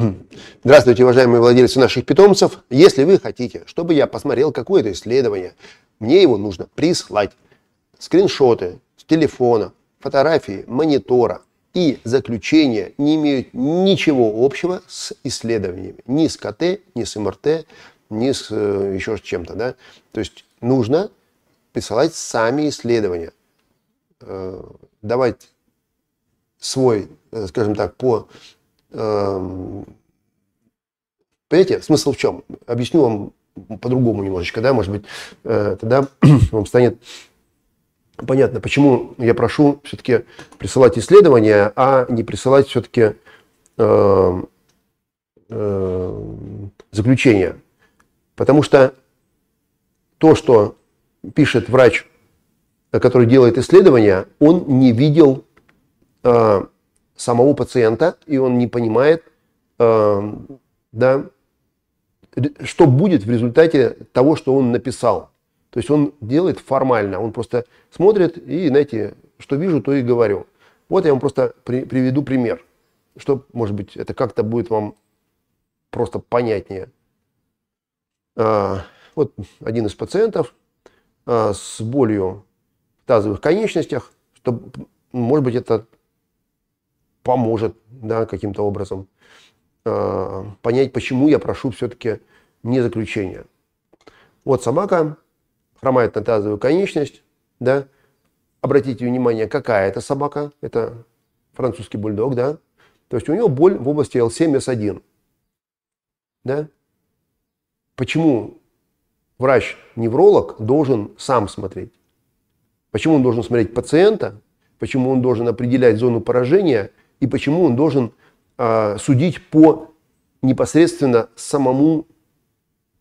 Хм. Здравствуйте, уважаемые владельцы наших питомцев. Если вы хотите, чтобы я посмотрел какое-то исследование, мне его нужно прислать. Скриншоты с телефона, фотографии, монитора и заключения не имеют ничего общего с исследованиями. Ни с КТ, ни с МРТ, ни с э, еще с чем-то. Да? То есть нужно присылать сами исследования, э, давать свой, э, скажем так, по Эм, понимаете, смысл в чем? Объясню вам по-другому немножечко, да, может быть, э, тогда вам станет понятно, почему я прошу все-таки присылать исследования, а не присылать все-таки э, э, заключения. Потому что то, что пишет врач, который делает исследования, он не видел э, самого пациента, и он не понимает, э, да, что будет в результате того, что он написал. То есть он делает формально, он просто смотрит и, знаете, что вижу, то и говорю. Вот я вам просто при, приведу пример, что, может быть, это как-то будет вам просто понятнее. А, вот один из пациентов а, с болью в тазовых конечностях, что, может быть, это поможет да, каким-то образом э, понять, почему я прошу все-таки не заключение. Вот собака хромает на тазовую конечность, да, обратите внимание, какая это собака, это французский бульдог, да, то есть у него боль в области L7-S1, да. Почему врач-невролог должен сам смотреть? Почему он должен смотреть пациента? Почему он должен определять зону поражения – и почему он должен а, судить по непосредственно самому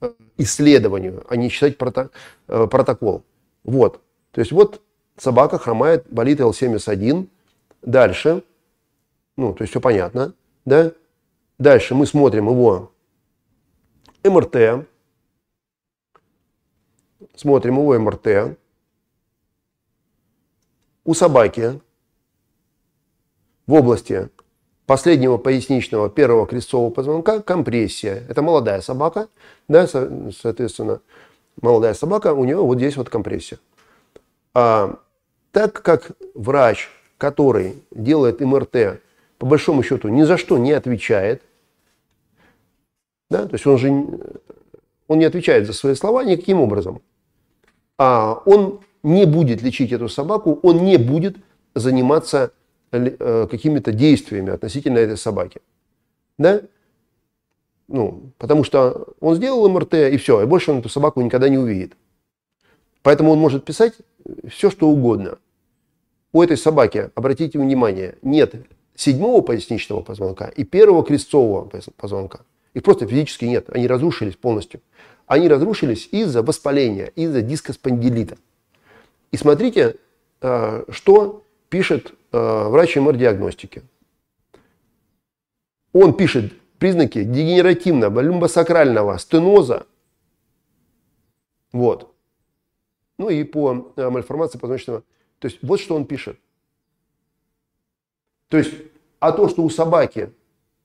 э, исследованию, а не читать э, протокол. Вот. То есть вот собака хромает, болит L71. Дальше, ну, то есть все понятно, да? Дальше мы смотрим его МРТ, смотрим его МРТ. У собаки в области последнего поясничного первого крестцового позвонка компрессия. Это молодая собака, да, соответственно, молодая собака, у нее вот здесь вот компрессия. А, так как врач, который делает МРТ, по большому счету ни за что не отвечает, да, то есть он же он не отвечает за свои слова никаким образом, а он не будет лечить эту собаку, он не будет заниматься Э, какими-то действиями относительно этой собаки. Да? Ну, потому что он сделал МРТ, и все, и больше он эту собаку никогда не увидит. Поэтому он может писать все, что угодно. У этой собаки, обратите внимание, нет седьмого поясничного позвонка и первого крестцового позвонка. Их просто физически нет, они разрушились полностью. Они разрушились из-за воспаления, из-за дискоспондилита. И смотрите, э, что пишет э, врач МР-диагностики. Он пишет признаки дегенеративного люмбосакрального стеноза. Вот. Ну и по э, мальформации позвоночного. То есть вот что он пишет. То есть, а то, что у собаки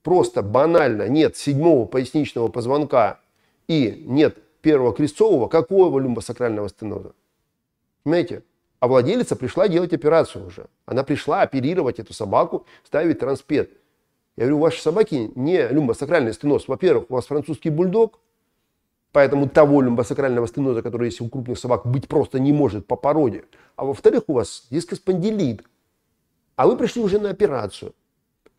просто банально нет седьмого поясничного позвонка и нет первого крестцового, какого люмбосакрального стеноза? Понимаете? А владелица пришла делать операцию уже. Она пришла оперировать эту собаку, ставить транспед. Я говорю, у вашей собаки не люмбосакральный стеноз. Во-первых, у вас французский бульдог, поэтому того люмбосакрального стеноза, который есть у крупных собак, быть просто не может по породе. А во-вторых, у вас дискоспондилит. А вы пришли уже на операцию.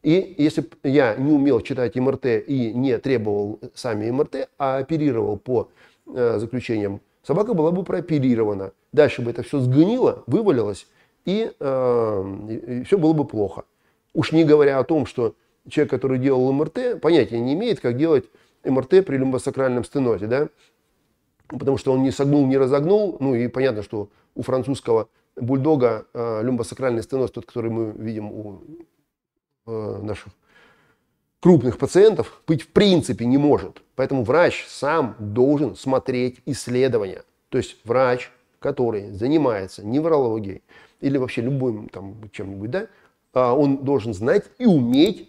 И если бы я не умел читать МРТ и не требовал сами МРТ, а оперировал по э, заключениям собака была бы прооперирована. Дальше бы это все сгнило, вывалилось, и, э, и все было бы плохо. Уж не говоря о том, что человек, который делал МРТ, понятия не имеет, как делать МРТ при люмбосакральном стенозе, да? потому что он не согнул, не разогнул, ну и понятно, что у французского бульдога э, люмбосакральный стеноз, тот, который мы видим у э, наших крупных пациентов быть в принципе не может. Поэтому врач сам должен смотреть исследования. То есть врач, который занимается неврологией или вообще любым там чем-нибудь, да, а, он должен знать и уметь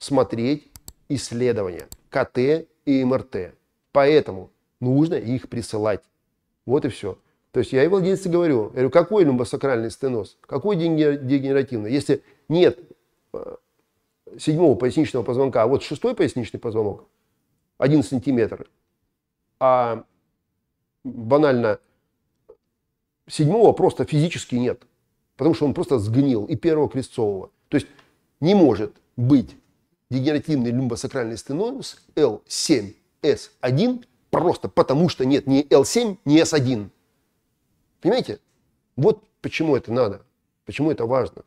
смотреть исследования КТ и МРТ. Поэтому нужно их присылать. Вот и все. То есть я и владельцу говорю, я говорю, какой люмбосакральный стеноз, какой дегенеративный, если нет а, седьмого поясничного позвонка, а вот шестой поясничный позвонок один сантиметр, а банально седьмого просто физически нет, потому что он просто сгнил, и первого крестцового. То есть не может быть дегенеративный люмбосакральный стеноз L7S1 просто потому, что нет ни L7, ни S1. Понимаете? Вот почему это надо, почему это важно.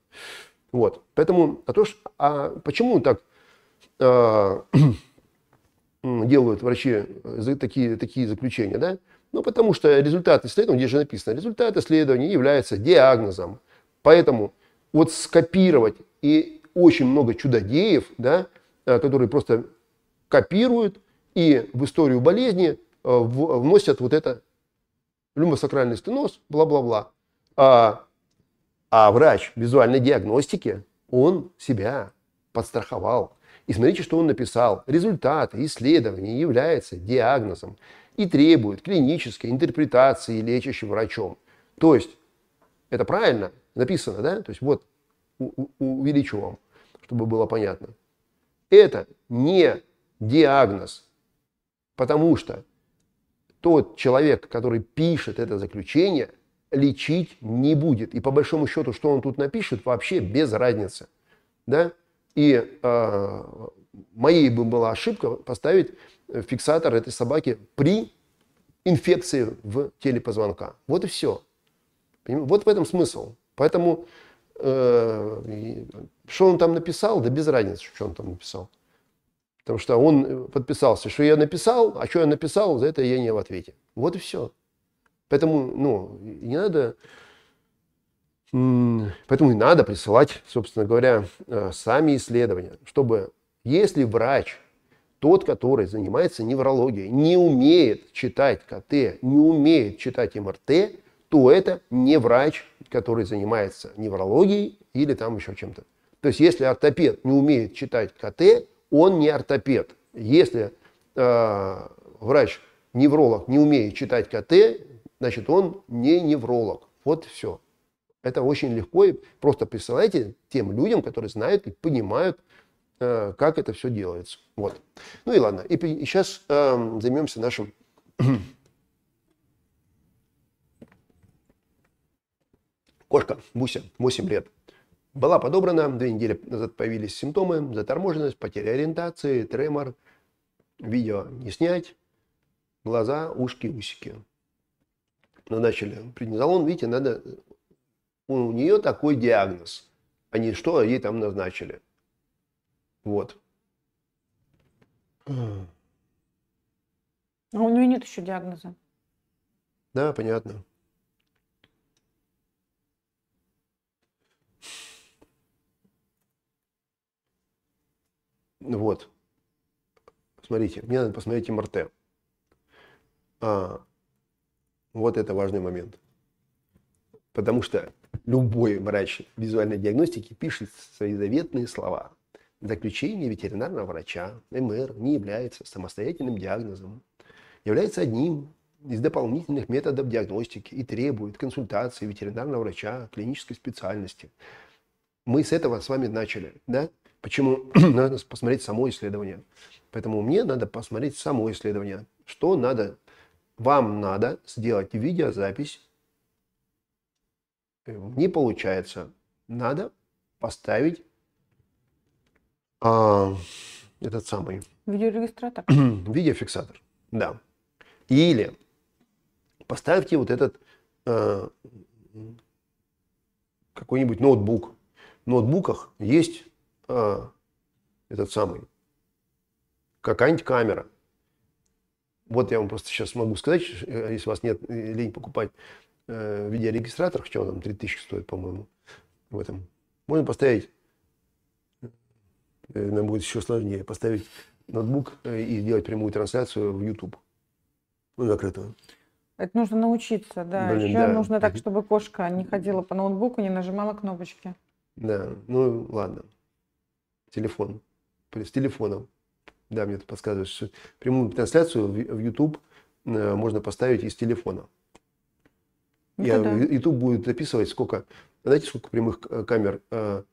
Вот. Поэтому, а, то, что, а почему так э, делают врачи такие, такие заключения, да? Ну, потому что результат исследования где же написано, результат исследования является диагнозом. Поэтому вот скопировать и очень много чудодеев, да, э, которые просто копируют и в историю болезни э, вносят вот это люмосакральный стеноз, бла-бла-бла. А а врач визуальной диагностики, он себя подстраховал. И смотрите, что он написал. Результаты исследования являются диагнозом и требуют клинической интерпретации лечащим врачом. То есть, это правильно написано, да? То есть, вот, увеличу вам, чтобы было понятно. Это не диагноз, потому что тот человек, который пишет это заключение – лечить не будет. И по большому счету, что он тут напишет, вообще без разницы. Да? И э, моей бы была ошибка поставить э, фиксатор этой собаки при инфекции в теле позвонка. Вот и все. Вот в этом смысл. Поэтому, э, что он там написал, да без разницы, что он там написал. Потому что он э, подписался, что я написал, а что я написал, за это я не в ответе. Вот и все. Поэтому, ну, не надо... Поэтому и надо присылать, собственно говоря, э, сами исследования, чтобы если врач, тот, который занимается неврологией, не умеет читать КТ, не умеет читать МРТ, то это не врач, который занимается неврологией или там еще чем-то. То есть если ортопед не умеет читать КТ, он не ортопед. Если э, врач-невролог не умеет читать КТ, значит, он не невролог. Вот все. Это очень легко. И просто присылайте тем людям, которые знают и понимают, э, как это все делается. Вот. Ну и ладно. И, сейчас эм, займемся нашим Кошка, Буся, 8 лет. Была подобрана, две недели назад появились симптомы, заторможенность, потеря ориентации, тремор, видео не снять, глаза, ушки, усики но ну, начали преднизолон, а видите, надо, у нее такой диагноз, Они что ей там назначили. Вот. А у нее нет еще диагноза. Да, понятно. Вот. Смотрите, мне надо посмотреть МРТ. А, вот это важный момент. Потому что любой врач визуальной диагностики пишет свои заветные слова. Заключение ветеринарного врача МР не является самостоятельным диагнозом, является одним из дополнительных методов диагностики и требует консультации ветеринарного врача клинической специальности. Мы с этого с вами начали, да? Почему надо посмотреть само исследование? Поэтому мне надо посмотреть само исследование, что надо вам надо сделать видеозапись. Э, не получается. Надо поставить а, этот самый... Видеорегистратор. Видеофиксатор, да. Или поставьте вот этот э, какой-нибудь ноутбук. В ноутбуках есть э, этот самый какая-нибудь камера. Вот я вам просто сейчас могу сказать, э, если у вас нет э, лень покупать э, видеорегистратор, хотя он там 3000 стоит, по-моему, в этом. Можно поставить, э, Нам будет еще сложнее, поставить ноутбук и сделать прямую трансляцию в YouTube. Ну, закрытую. Это нужно научиться, да. Блин, Еще да. нужно так, чтобы кошка не ходила по ноутбуку, не нажимала кнопочки. Да, ну ладно. Телефон. С телефоном. Да, мне это подсказывает, что прямую трансляцию в YouTube э, можно поставить из телефона. Это Я, да. YouTube будет записывать сколько, знаете, сколько прямых камер, э,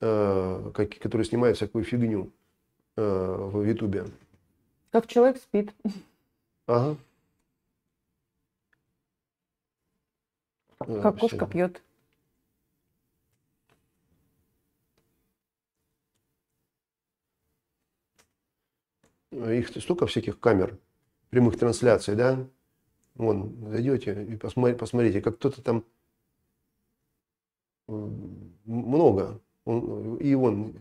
э, которые снимают всякую фигню э, в YouTube. Как человек спит. Ага. Как э, кошка пьет. их столько всяких камер, прямых трансляций, да? Вон, зайдете и посмотри, посмотрите, как кто-то там э, много. Он, и он,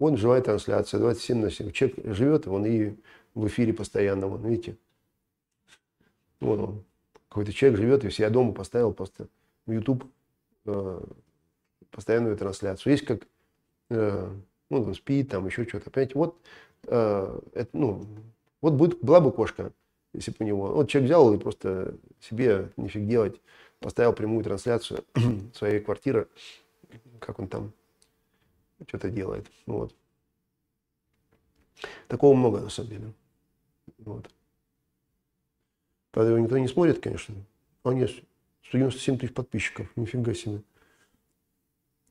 он живая трансляция, 27 на 7. Человек живет, он и в эфире постоянно, вон, видите? Вот он. Какой-то человек живет, и все, я дома поставил просто в YouTube э, постоянную трансляцию. Есть как, э, ну, он спит, там еще что-то. Понимаете, вот э, это, ну, вот будет, была бы кошка, если бы у него. Вот человек взял и просто себе нифиг делать, поставил прямую трансляцию своей квартиры, как он там что-то делает. Вот. Такого много, на самом деле. Вот. Правда, его никто не смотрит, конечно. А нет, 197 тысяч подписчиков, нифига себе.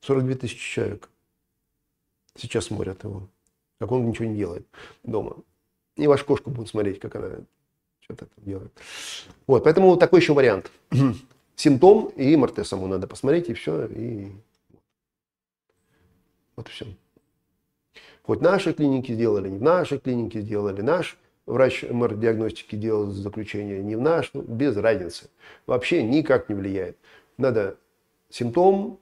42 тысячи человек сейчас смотрят его как он ничего не делает дома. И вашу кошку будут смотреть, как она что-то делает. Вот, поэтому такой еще вариант. Симптом и МРТ саму надо посмотреть, и все. И... Вот и все. Хоть наши клиники сделали, не в нашей клинике сделали, наш врач МР диагностики делал заключение, не в наш, ну, без разницы. Вообще никак не влияет. Надо симптом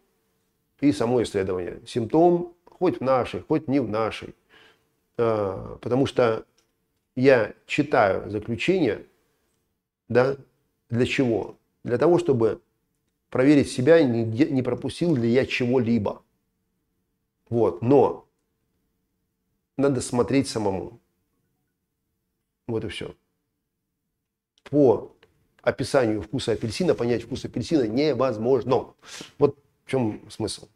и само исследование. Симптом хоть в нашей, хоть не в нашей. Э, потому что я читаю заключение, да, для чего? Для того, чтобы проверить себя, не пропустил ли я чего-либо. Вот, но надо смотреть самому. Вот и все. По описанию вкуса апельсина понять вкус апельсина невозможно. Вот в чем смысл.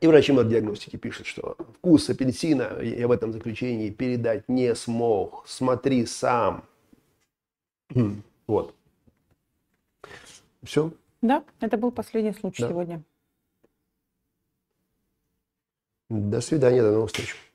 И врачи от диагностики пишет, что вкус апельсина я в этом заключении передать не смог. Смотри сам. Хм, вот. Все? Да, это был последний случай да. сегодня. До свидания, до новых встреч.